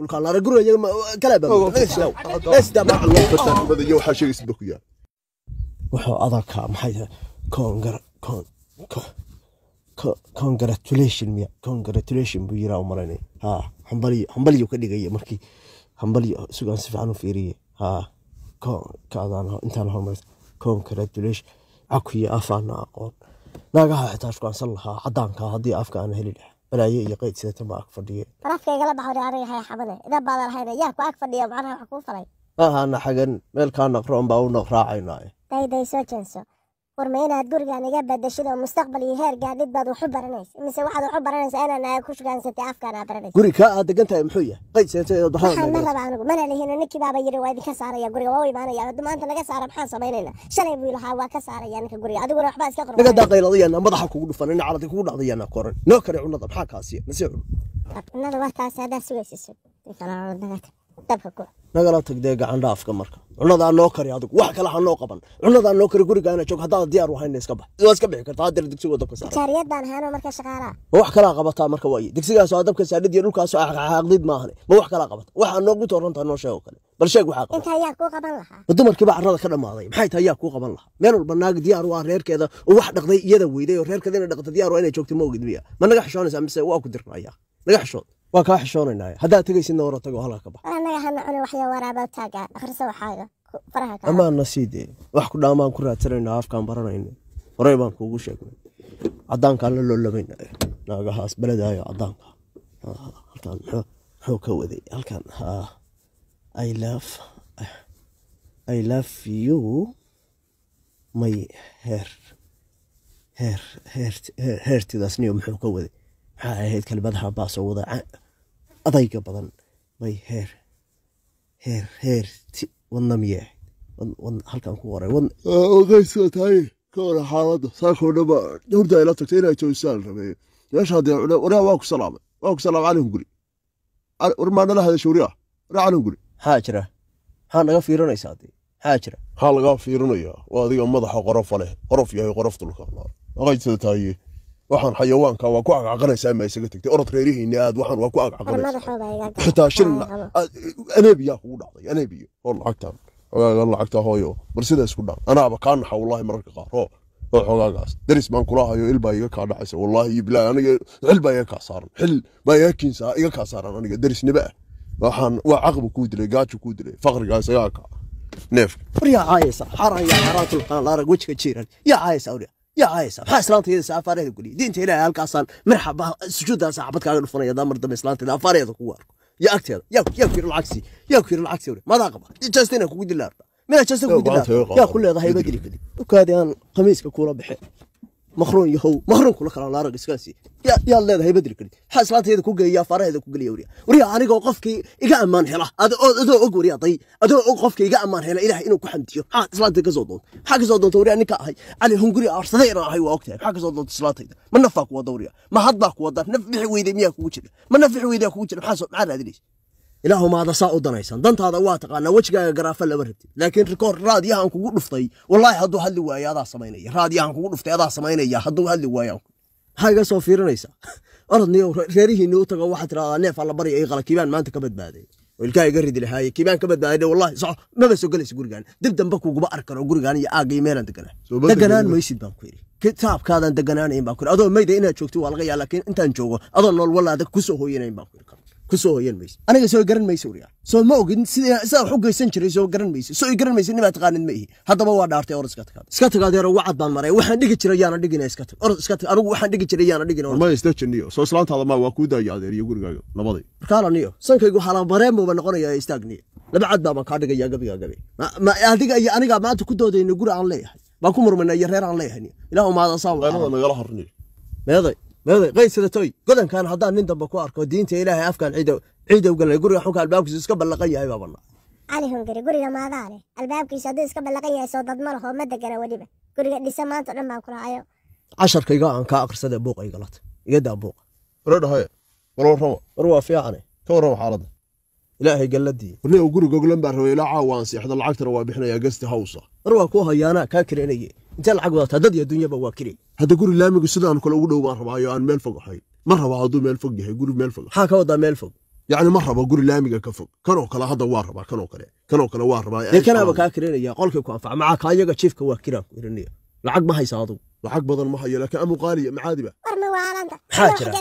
كل كان لا رجل يجمع كلام بس داو بس داو نحن فتان بدأ يو حاشي يسبك يا وحو أذاك محيط كونجر كون congratulation miya congratulation buu yiraa umaranay ha hambaliyo hambaliyo ka dhigaya markii hambaliyo sugaan si fiican u fiiriyay ha kaadaan intaan hormarsa congratulation caku iyo afaana aqoon naagaha xitaa isku aansan lahaa caddaankaa haddii afka aan heli lahaa balaaye iyo qayd sidatan baa ag fadhiye barafkaygala baxo arig hay xabane idaa baada lahayn yaa ku ag fadhiya macnaha wax kuu falay maahaana xagan meelkaa naqroon baa u naqraacaynaaye dayday soo jeenso war ma inaad gurigaaniga badashid mustaqbal iyo heer gaadid baad waxu baranaysa mise waxaad waxu baranaysaa inaan ku shugaansatay aa baranaysa guri aad degan tahay muxuu yahay qaydseetawaxaan raba anigu mana lihin ninkii baaba yidhi waa idinka saaraya guriga waa u imaanaya hadduu maanta naga saara maxaan samaynayna shalay buu ilahaa waa ka saaraya ninka guriga adiguna waxbaa iska qornaga daa qayladayaana madaxa kugu dhufan ina caradi kugu dhacdayaana koran noo kale cunada maxaa kaasiya nasi cun cunada waa taasi haddaa sugaysiso dabka ku nagala tagdee dee gacan dhaafka marka cunadaa noo kari adig wax kale hanoo qaban cunadaa noo kari gurigaana joog haddaad diyaar wahayn iska bax waa iska bixi karta hadeer digsigo dabka saar ma wax kalaa qabataa marka waaye digsigaas oo dabka saadhid iyo maahane ma wax kalaa qabata waxaa noogu toorantaa noo sheego kale bal sheeg waxaa qabata dumarkiiba carrada ka dhamaaday maxay tahay ayaa kuu qaban lahaa meel walba naag diyaar u ah reerkeeda oo wax dhaqday iyada weyday oo reerkeeda inay dhaqta diyaar waa ah inay joogtay ma ogid miya ma naga xishoonaysaa mise waa ku dirnaayaa naga xishood waa kaa xishoonaynaa haddaad tegaysidna wara tago halka ka bax amaanna ah. sii dee wax ku dhaamaan ku raadsanayna afkaan baranayna horey baan kuugu sheegnay cadaankaan la loolabayna naagahaas beledaayo cadaanka ah, halkaan muxuu ka waday halkaan ah, i love i love you my heer heer heertidaasniyo muxuu ka waday maxaa ahayd kelmadaha baasoo wada adayga badan bay heer heer heer wadna halkan ku qoray ogeysga tahay ka hore xaaladda saakoo dhama hurda ila tagtay inay joojisaan rabeeye meesha haddee cune waraa waa ku salaamay waa ku salaamay calin guri warmaanala hadasha wari ah calin guri maxaa jira maxaa naga fiirinaysaa haddii maxaa jira maxaa lagaa fiirinayaa waa adiga madaxa qorofa leh qorof yahay qorof dulka aqaysga tahaye waxaan xayawaanka waa ku caqcaqanaysaa ma isaga tagtay orod reerihiina aad waxaan waa ku caqcaqanaysaa xitaa shil aneebiyaa kugu dhacday aneebiyo oo lacagtan xogaagan lacagta hooyo bal sidaas ku dhac anaaba kaa naxa wallaahi mararka qaar oo oo xogaagaas daris baan kula hayo iga kaa dhacaysa wallaahi iyo bilaahi aniga xil baa iga kaa saaran xil baa iga kiinsaa iga kaa saaran aniga daris niba ah waxaan waa caqbu kuu dilay gaajo kuu dilay faqrigaa isagaa neefka war yaa caayaysa xarayaa xaraatul qanaalaara wejiga jiiran yaa caayaysa awliya يا عيسب ها اسلانتي سافاري يقولي دي انت الى هالكاسان مرحبا سجود هاسا عبدك على الفرن يا دامر دم اسلانتي لا فاري يا اكتر يا يا كير العكسي يا كير العكسي ما ضاقبه جاستين اكو قد الارض ما جاستين اكو قد يا كل هذا هي بجري كذي وكادي انا قميصك كوره بحيل maqruun yahow maqruun kula kala laaran iskaasi yaad leedahay bedeli karin maxaa islaantayada ku geeyaa faaraheeda ku geliya wariya wariya anigoo qofkii iga ammaan hela adoo og wariya day adoo og qofkii iga ammaan hela ilaah inuu ku xamdiyo maxaa islaantayda kasoo doonta maxaa kasoo doonta wariya ninka ahay cali hunguri aarsaday ah, inaan ahay waa ogtahay maxaa kasoo doonta islaantayda ma nafaa ku wada wariya ma had baa ku wada naf bixi weyday miyaa kugu jira ma naf bixi weyday kugu jira maxaa raadinaysa ilaahumaada saa u danaysan dantaada waa taqaanaa wejigaaga garaafa lama rabtid laakiin rikoor raadyahan kugu dhuftay walaahi hadduu hadli waayo adaa samaynaya raadyahan kugu dhuftay adaa samaynaya hadduu hadli waayo maxaa iga soo fiirinaysaa orodniyo reerihiinni u tago waxaa tiraahdaa neef alla barya ay qala kiibaan maanta ka badbaaday oo ilkaha iga ridi lahaaye kiibaan ka badbaaday wallahi soco maba soo gelaysa gurigaan dib dambe kuguba arkaro gurigaan iyo aagga iyo meelaan deganaa deganaan maysid baan ku yidhi kitaabkaadan deganaanayn baan ku yidhi adoo mayda inaad joogti waa laga yaa laakiin intaan joogo adoo nool walaada kusoo hooyanayn baan ku yidhi kusoo hoyan mayso aniga soo garan maysa warigaa soo ma ogin sidaa wax u geysan jiray soo garan maysa soo garan maysa nimaa taqaanid ma ihi haddaba waa dhaartay or iska tagaad iska tagaad yar uga baan maray waxaan dhigi jiray yaana dhigina iska tag or iska tag anigu waxaan dhigi jiray yaana dhigina ma isla soo islaantaada maa waa kuu daaya adeeriyo gurigaaga labaday markaan sankaygu halaan noqonaya istaagniya laba baa baan kaa dhigayaa gabigaa gabi adiga iyo aniga maanta ku doodayna guri aan leeyahay baan ku murmanaa iyo reer aan leeyahay ilaah umaada saa nagala meeday qaysatooy godankan haddaan nin dambe ku arko diinta ilaahay afkan cidow cidowga le guriga xunka albaabkiisu iska ballaqan yahay baabala cali hungari guriga maadaale albaabkiisu hadduu iska ballaqan yahay soo dad ma laho ma degana weliba guriga dhisa maanta dhan baan ku raacayo casharkayga aan kaa akhrisadee buuqa iga lata iga daa buuqa waredhahaye war warrama war waa fiicane ka warrama xaaladda ilaahay galladii warnay guriga oglan baa rabay ilaa caawa aan siixda lacagtana waa bixinayaa gesti hawsa war waa kuu hayaanaa kaa kiranayee intee lacag wadataa dad iyo dunyaba waa kiri hada guri laamigu sidaan kale ugu dhow baan rabaa iyo aan meel fog ahayn ma rabaa hadduu meel fog yahay guri meel fog maxaa ka wadaa meel fog yacni ma rabo guri laamiga ka fog kanoo kale hadda waa rabaa kanoo kale kanoo kale waa rabaa dee kanaaba kaa kiranaya qolkii ku anfaca macaa kaa iyaga jiifka waa kiraan ku irinaya lacag ma haysa adigu lacag badan ma hayo laakiin amu qaaliya macaadiba maxaa jira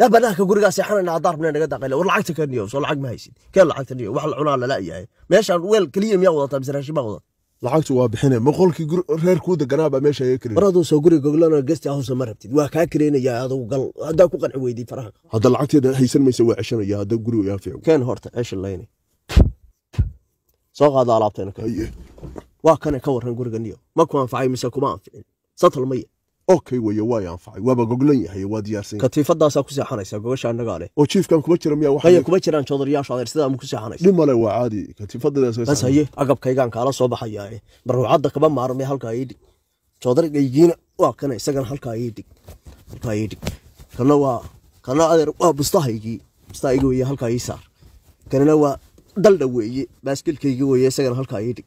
la banaanka gurigaa seexanayna haddaa rabnay naga daaqayla war lacagta ka niyo soo lacag ma haysid kee lacagta niyo wax la cunaa la yahay meeshaan weel keliya miyaa wadataa misraashin baa lacagtu waa bixine boqolkii reer kuu deganaa baa meesha aga karen mar hadduu soo guri goglana gesti hawsa ma rabtid waa kaa kareenayaa adugu gal haddaa ku qanci weyday faraha hadda lacagteeda haysan maysa waa ceshanaya hadda guri yaa fiican keen horta ceeshi layne soo qaada alaabteena waa kane ka waran guriga niyo ma ku anfacay mise kuma anficin satal maya okay wey waa anfacay waaba goglan yahay waa diyaarsan katiifadaasaa ku seexanaysa gobasha annagaa leh oo jiifkan kuma jira miyaa kuma jiraan joodariyaasha adeer sidaa ku seexanaysa dhib waa caadi katiifadadaasbas haye agabkaygaan kaala soo baxayaa baruucadda kaba maarmee halkaa ii dhig joodarigaygiina waa kana isagana halkaa ii dhig halkaa ii dhig kana waa kana adeer waa bustahaygii bustahaygii weeye halkaa ii saar kanana waa daldha weeye baaskilkaygii weeye isagana halkaa ii dhig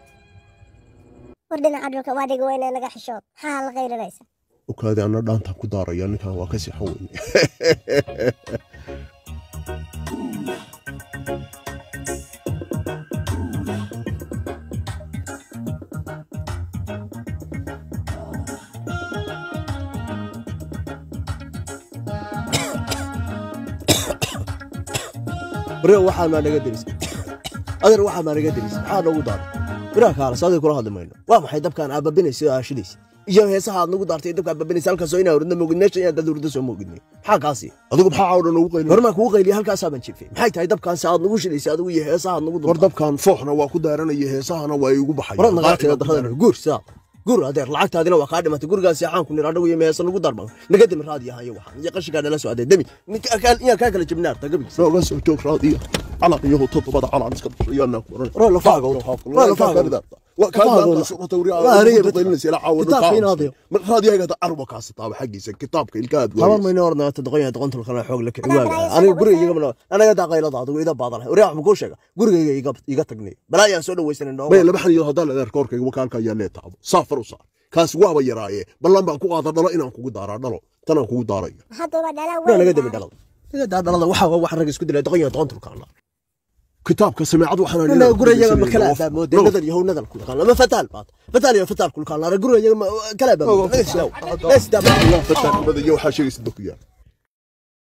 okaadi anna dhaantaan ku daaraya ninkan waa ka sixo weyne bare waxaa maa naga deris adeer waxaa maa naga deris maxaa noogu daaray biraha kaalasaadii kula hadli mayno waa maxay dabkaan aababinaysa oo aashidaysa iyo heesaha aad nagu daartay dabkaad babinaysa halkaasoo inaa hurda moogid meesha inaad dad hurda soo moogidnay maxaa kaasi adigu maxaa caw dhan ugu hormaa kugu qayliya halkaasaa baan jiifay maxay tahay dabkaanse aad nagu shidaysay adigu iyo heesaha aad nagu war dabkaan fooxna waa ku daaranaya heesahana waa iigu baxay warad nagaateeda darradana guur saa gur adeer lacagtaadina waa kaa dhimatay gurigaasi axaanku nir adhagu iyo meesa nagu darban naga dimi raadiyahayo waxaan iyo qashinkaa nala soo adee demi inyaa kaa kala jebnaarta gabigiis nooga soo joog raadiya علاقيه تطبط على عنسك الضريان أكبر رولا فاقو رولا فاقو رولا فاقو وكان هذا الشرطة تورياء لا هريا بطيل نسي لعاوة كتاب في ناضي من خادي هيك أروك على السطابة حقي سك كتاب كي القاد طبعا من نورنا تدغيها تغنت الخلاء حوق لك عواقع أنا بري يقام أنا قد أغير ضعط وإذا باضرح وريا عم بقول شيء قرق يقطقني بلا يسولو ويسن النور بي لبحر يوها دالة غير كوركي وكان كان يالي تعب صافر وصار كاس واه بيراي بلان باكو قادر دلو انا كو دارا دلو تنا كو داري هادو دلو لا لا قد دلو لا دلو واخا واخا رجس كدلا دغيا دغنتو كانا كتاب كسمي عضو حنا لا قرا يا ما كلا باب مود نذر يهو نذل كل قال ما فتال بعد فتال يا فتال كل قال قرا يا ما كلا بعد ليش دا ليش دا الله فتال بدا يو حاشي يسدك يعني